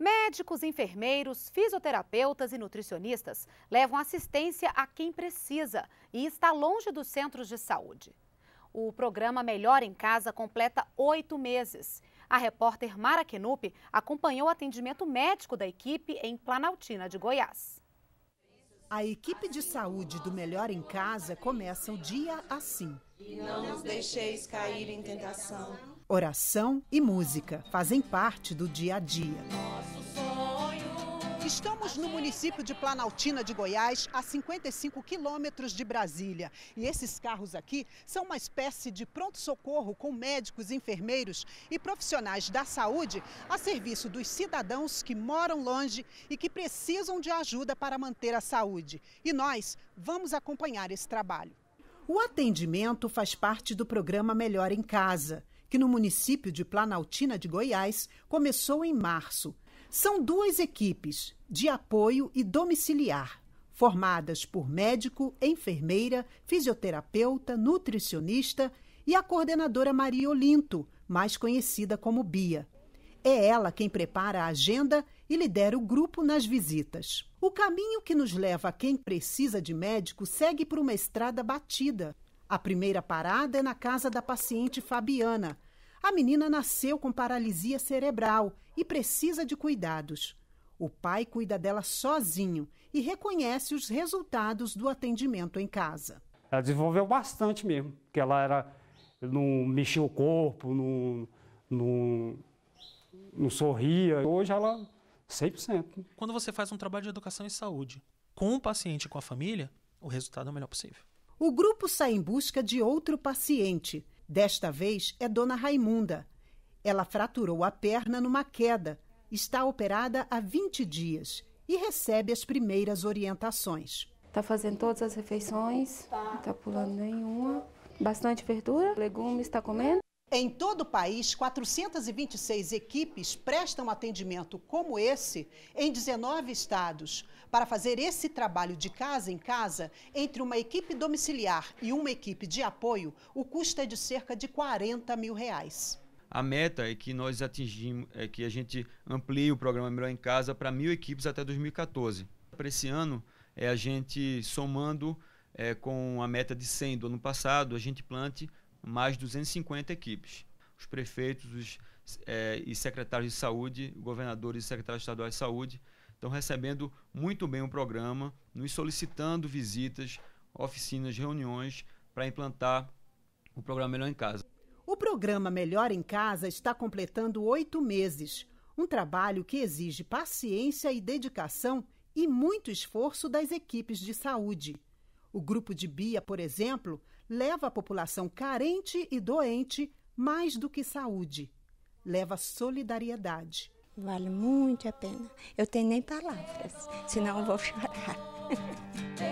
Médicos, enfermeiros, fisioterapeutas e nutricionistas levam assistência a quem precisa e está longe dos centros de saúde. O programa Melhor em Casa completa oito meses. A repórter Mara Kenup acompanhou o atendimento médico da equipe em Planaltina de Goiás. A equipe de saúde do Melhor em Casa começa o dia assim. E não nos deixeis cair em tentação. Oração e música fazem parte do dia a dia. Nosso Estamos no município de Planaltina de Goiás, a 55 quilômetros de Brasília. E esses carros aqui são uma espécie de pronto-socorro com médicos, enfermeiros e profissionais da saúde a serviço dos cidadãos que moram longe e que precisam de ajuda para manter a saúde. E nós vamos acompanhar esse trabalho. O atendimento faz parte do programa Melhor em Casa, que no município de Planaltina de Goiás começou em março são duas equipes, de apoio e domiciliar, formadas por médico, enfermeira, fisioterapeuta, nutricionista e a coordenadora Maria Olinto, mais conhecida como Bia. É ela quem prepara a agenda e lidera o grupo nas visitas. O caminho que nos leva a quem precisa de médico segue por uma estrada batida. A primeira parada é na casa da paciente Fabiana, a menina nasceu com paralisia cerebral e precisa de cuidados. O pai cuida dela sozinho e reconhece os resultados do atendimento em casa. Ela desenvolveu bastante mesmo, porque ela era não mexia o corpo, não, não, não sorria. Hoje ela 100%. Quando você faz um trabalho de educação e saúde com o paciente e com a família, o resultado é o melhor possível. O grupo sai em busca de outro paciente Desta vez é Dona Raimunda. Ela fraturou a perna numa queda, está operada há 20 dias e recebe as primeiras orientações. Está fazendo todas as refeições, não está tá pulando nenhuma. Bastante verdura, legumes, está comendo? Em todo o país, 426 equipes prestam atendimento como esse em 19 estados. Para fazer esse trabalho de casa em casa, entre uma equipe domiciliar e uma equipe de apoio, o custo é de cerca de 40 mil reais. A meta é que nós atingimos, é que a gente amplie o programa Melhor em Casa para mil equipes até 2014. Para esse ano, é a gente somando é, com a meta de 100 do ano passado, a gente plante mais 250 equipes. Os prefeitos os, é, e secretários de saúde, governadores e secretários estaduais de saúde estão recebendo muito bem o programa, nos solicitando visitas, oficinas, reuniões para implantar o programa Melhor em Casa. O programa Melhor em Casa está completando oito meses. Um trabalho que exige paciência e dedicação e muito esforço das equipes de saúde. O grupo de Bia, por exemplo, leva a população carente e doente mais do que saúde. Leva solidariedade. Vale muito a pena. Eu tenho nem palavras, senão eu vou chorar.